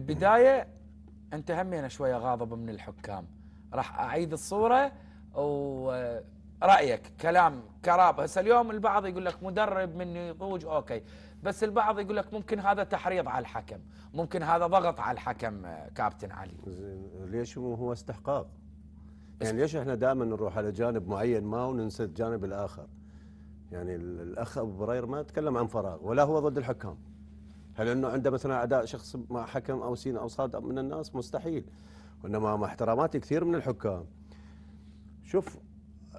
بداية انت همينه شويه غاضب من الحكام راح اعيد الصوره ورايك كلام كراب هسه اليوم البعض يقول لك مدرب من نضوج اوكي بس البعض يقول لك ممكن هذا تحريض على الحكم ممكن هذا ضغط على الحكم كابتن علي ليش هو استحقاق يعني ليش احنا دائما نروح على جانب معين ما وننسى الجانب الاخر يعني الاخ ابو برير ما تكلم عن فراغ ولا هو ضد الحكام هل انه عنده مثلا اداء شخص مع حكم او سين او صاد من الناس مستحيل وانما مع احترامات كثير من الحكام شوف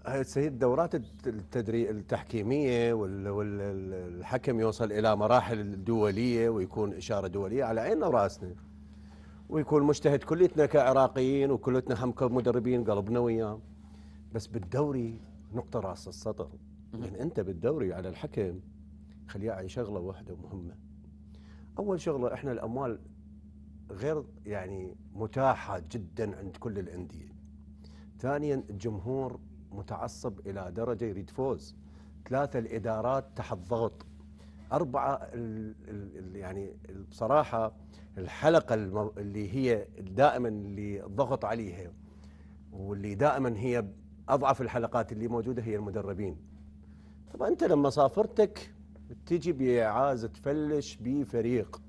هي الدورات التدري التحكيميه والحكم يوصل الى مراحل دوليه ويكون اشاره دوليه على عيننا وراسنا ويكون مجتهد كليتنا كعراقيين وكلتنا هم كمدربين قلبنا وياه بس بالدوري نقطه راس السطر يعني انت بالدوري على الحكم خليه شغله واحده مهمه اول شغله احنا الاموال غير يعني متاحه جدا عند كل الانديه. ثانيا الجمهور متعصب الى درجه يريد فوز. ثلاثه الادارات تحت ضغط. اربعه الـ الـ يعني بصراحه الحلقه اللي هي دائما اللي الضغط عليها واللي دائما هي اضعف الحلقات اللي موجوده هي المدربين. طبعا انت لما سافرتك تجي بعازة تفلش بفريق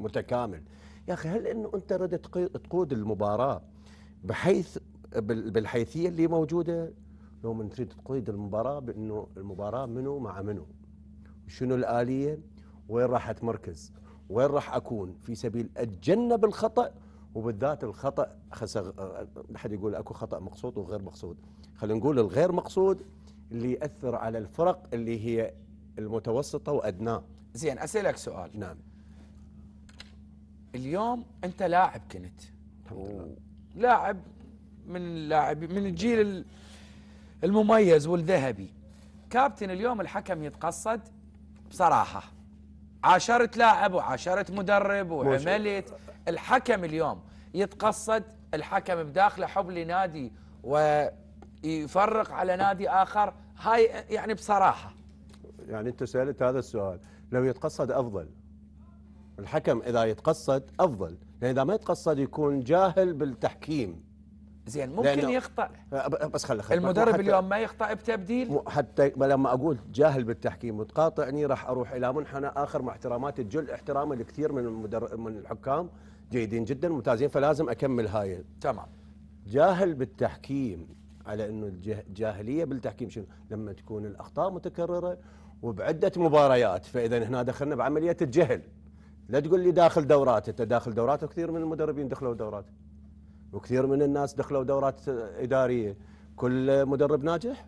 متكامل يا أخي هل أنه أنت ردت تقود المباراة بحيث بالحيثية اللي موجودة لو من تريد تقيد المباراة بأنه المباراة منو مع منو شنو الآلية وين راح أتمركز وين راح أكون في سبيل أتجنب الخطأ وبالذات الخطأ خسغ حد يقول أكو خطأ مقصود وغير مقصود خلينا نقول الغير مقصود اللي يأثر على الفرق اللي هي المتوسطه وادناه زين اسالك سؤال نعم اليوم انت لاعب كنت لاعب من اللاعبين من الجيل المميز والذهبي كابتن اليوم الحكم يتقصد بصراحه عاشرت لاعب وعاشرت مدرب وعملت الحكم اليوم يتقصد الحكم بداخله حب لنادي ويفرق على نادي اخر هاي يعني بصراحه يعني أنت سألت هذا السؤال لو يتقصد أفضل الحكم إذا يتقصد أفضل لأن إذا ما يتقصد يكون جاهل بالتحكيم زين ممكن يخطا أه، بس خلي خلي المدرب اليوم ما يخطا بتبديل حتى لما اقول جاهل بالتحكيم وتقاطعني راح اروح الى منحنى اخر مع احترامات الجل احترام لكثير من المدر... من الحكام جيدين جدا ممتازين فلازم اكمل هاي تمام جاهل بالتحكيم على انه الجاهليه بالتحكيم شنو؟ لما تكون الاخطاء متكرره وبعده مباريات فاذا هنا دخلنا بعمليه الجهل لا تقول لي داخل دورات انت داخل دورات وكثير من المدربين دخلوا دورات وكثير من الناس دخلوا دورات اداريه كل مدرب ناجح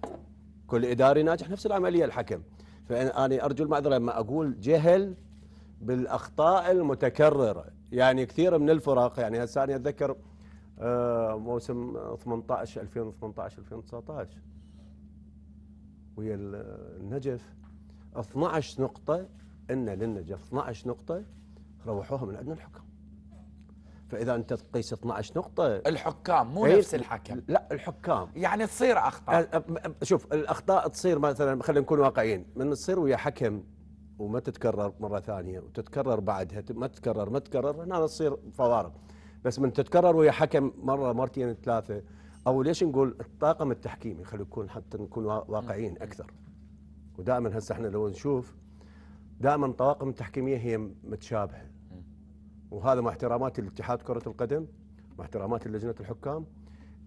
كل اداري ناجح نفس العمليه الحكم فانا ارجو المعذره لما اقول جهل بالاخطاء المتكرره يعني كثير من الفرق يعني هسه انا اتذكر آه، موسم 18 2018 2019 ويا النجف 12 نقطة إن للنجف 12 نقطة روحوها من عندنا الحكم فإذا أنت تقيس 12 نقطة الحكام مو إيه؟ نفس الحكم لا الحكام يعني تصير أخطاء شوف الأخطاء تصير مثلا خلينا نكون واقعيين من تصير ويا حكم وما تتكرر مرة ثانية وتتكرر بعدها ما تتكرر ما تتكرر هنا تصير فوارق بس من تتكرر ويا حكم مرة مرتين ثلاثة أو ليش نقول الطاقم التحكيمي خلينا نكون حتى نكون واقعيين أكثر ودائما هسه احنا لو نشوف دائما الطواقم التحكيميه هي متشابهه وهذا مع احترامات الاتحاد كره القدم مع احترامات لجنه الحكام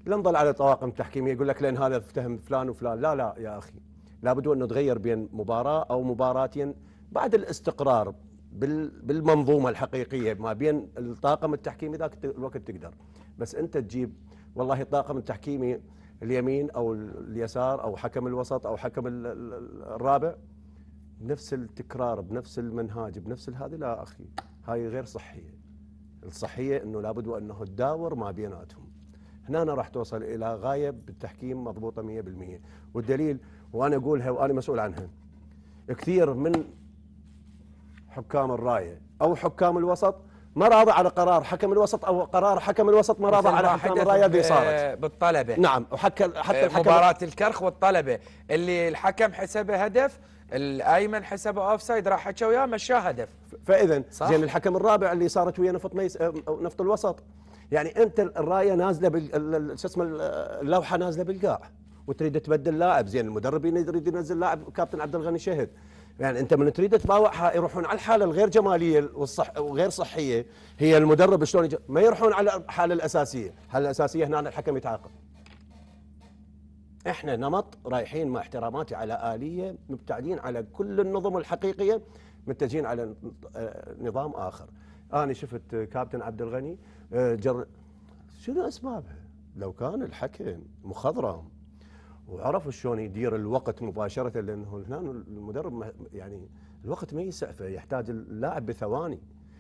لا نضل على طواقم تحكيميه يقول لك لان هذا افتهم فلان وفلان لا لا يا اخي لابد ان نتغير بين مباراه او مباراتين بعد الاستقرار بالمنظومه الحقيقيه ما بين الطاقم التحكيمي ذاك الوقت تقدر بس انت تجيب والله الطاقم التحكيمي اليمين او اليسار او حكم الوسط او حكم الرابع بنفس التكرار بنفس المنهاج بنفس هذه لا اخي هاي غير صحيه الصحيه انه لابد وانه تداور ما بيناتهم هنا راح توصل الى غايه بالتحكيم مضبوطه 100% والدليل وانا اقولها وانا مسؤول عنها كثير من حكام الرايه او حكام الوسط ما راضى على قرار حكم الوسط او قرار حكم الوسط ما راضى على حكم الرايه اللي صارت بالطلبه نعم وحكى حتى آه، الحكم مباراه الكرخ والطلبه اللي الحكم حسبه هدف الايمن حسبه اوف سايد راح حكى وياه مشاه هدف فاذا زين الحكم الرابع اللي صارت ويا نفط ميس آه، نفط الوسط يعني انت الرايه نازله بال شو اسمه اللوحه نازله بالقاع وتريد تبدل لاعب زين المدرب يريد ينزل لاعب كابتن عبد الغني شهد يعني انت من تريد تباوعها يروحون على الحاله الغير جماليه والصح وغير صحيه هي المدرب شلون يج... ما يروحون على الحاله الاساسيه، الحاله الاساسيه هنا الحكم يتعاقب. احنا نمط رايحين مع احتراماتي على اليه مبتعدين على كل النظم الحقيقيه متجهين على آه، نظام اخر. انا شفت كابتن عبد الغني آه، جر... شنو اسبابها؟ لو كان الحكم مخضرم وعرفوا شلون يدير الوقت مباشره لانه هنا المدرب يعني الوقت ما يسعفه يحتاج اللاعب بثواني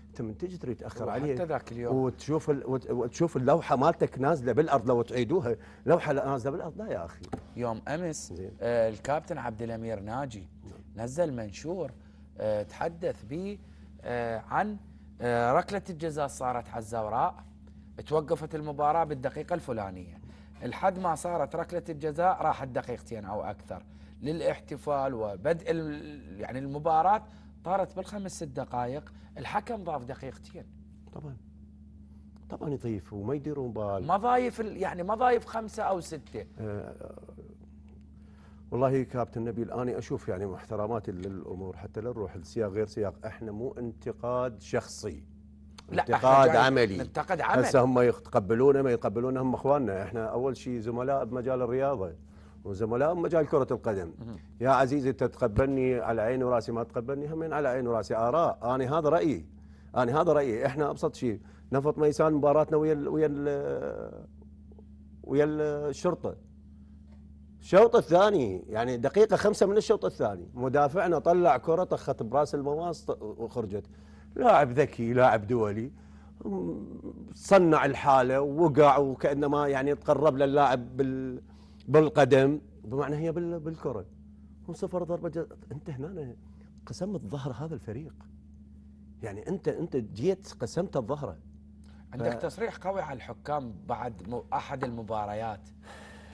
انت من تجي تريد تاخر عليه حتى ذاك اليوم وتشوف وتشوف اللوحه مالتك نازله بالارض لو تعيدوها لوحه نازله بالارض لا يا اخي يوم امس آه الكابتن عبد الامير ناجي نعم. نزل منشور آه تحدث به آه عن آه ركله الجزاء صارت على الزوراء توقفت المباراه بالدقيقه الفلانيه لحد ما صارت ركله الجزاء راحت دقيقتين او اكثر للاحتفال وبدء يعني المباراه طارت بالخمس ست دقائق الحكم ضاف دقيقتين طبعا طبعا يضيف وما يديرون بال ما ضايف يعني ما ضايف خمسه او سته آه, آه، والله كابتن نبيل انا اشوف يعني محترمات للامور حتى لا نروح لسياق غير سياق احنا مو انتقاد شخصي انتقاد لا عملي انتقاد عملي هسه هم يتقبلونا ما يتقبلونا هم اخواننا احنا اول شيء زملاء بمجال الرياضه وزملاء بمجال كره القدم يا عزيزي انت تقبلني على عيني وراسي ما تقبلني همين على عيني وراسي اراء انا هذا رايي انا هذا رايي احنا ابسط شيء نفط ميسان مباراتنا ويا ويا ويا الشرطه الشوط الثاني يعني دقيقه خمسه من الشوط الثاني مدافعنا طلع كره طخت براس المواس وخرجت لاعب ذكي لاعب دولي صنع الحاله ووقع وكانما يعني تقرب للاعب بال بالقدم بمعنى هي بالكره وصفر ضربه جزاء انت هنا قسمت ظهر هذا الفريق يعني انت انت جيت قسمت ظهره عندك ف... تصريح قوي على الحكام بعد احد المباريات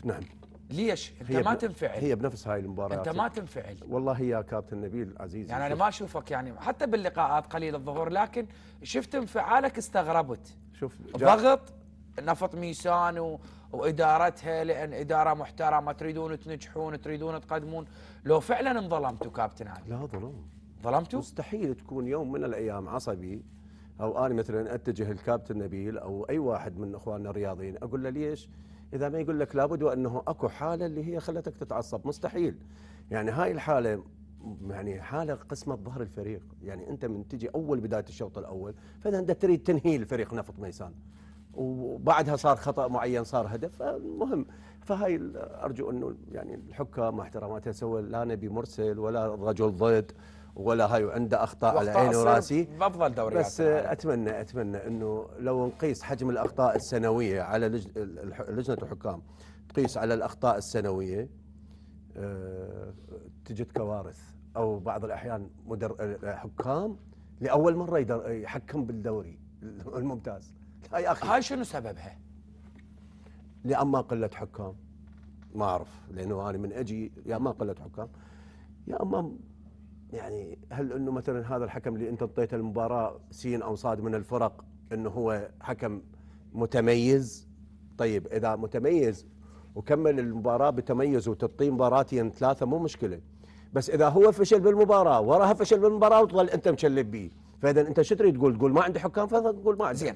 نعم ليش؟ انت ما تنفعل هي بنفس هاي المباراه انت ما تنفعل والله يا كابتن نبيل عزيزي يعني انا ما اشوفك يعني حتى باللقاءات قليل الظهور لكن شفت انفعالك استغربت شوف ضغط نفط ميسان و... وادارتها لان اداره محترمه تريدون تنجحون تريدون تقدمون لو فعلا انظلمتوا كابتن علي لا ظلم ظلمتوا؟ مستحيل تكون يوم من الايام عصبي او انا مثلا اتجه الكابتن نبيل او اي واحد من اخواننا الرياضيين اقول له ليش؟ اذا ما يقول لك لابد وانه اكو حاله اللي هي خلتك تتعصب مستحيل يعني هاي الحاله يعني حاله قسمه ظهر الفريق يعني انت من تجي اول بدايه الشوط الاول فاذا انت تريد تنهي الفريق نفط ميسان وبعدها صار خطا معين صار هدف المهم فهاي ارجو انه يعني الحكام مع احتراماتها سوى لا نبي مرسل ولا رجل ضد ولا هاي وعنده اخطاء على عيني وراسي بافضل دوريات بس يعني. اتمنى اتمنى انه لو نقيس حجم الاخطاء السنويه على لجنه الحكام تقيس على الاخطاء السنويه آه، تجد كوارث او بعض الاحيان مدر... حكام لاول مره يحكم بالدوري الممتاز هاي اخي هاي شنو سببها؟ يا اما قله حكام ما اعرف لانه انا من اجي يا اما قله حكام يا اما يعني هل انه مثلا هذا الحكم اللي انت اعطيته المباراه سين او صاد من الفرق انه هو حكم متميز طيب اذا متميز وكمل المباراه بتميز وتعطيه مباراتين ثلاثه مو مشكله بس اذا هو فشل بالمباراه وراها فشل بالمباراه وتظل انت مشلب بيه فاذا انت شو تريد تقول تقول ما عندي حكام تقول ما عندي حكام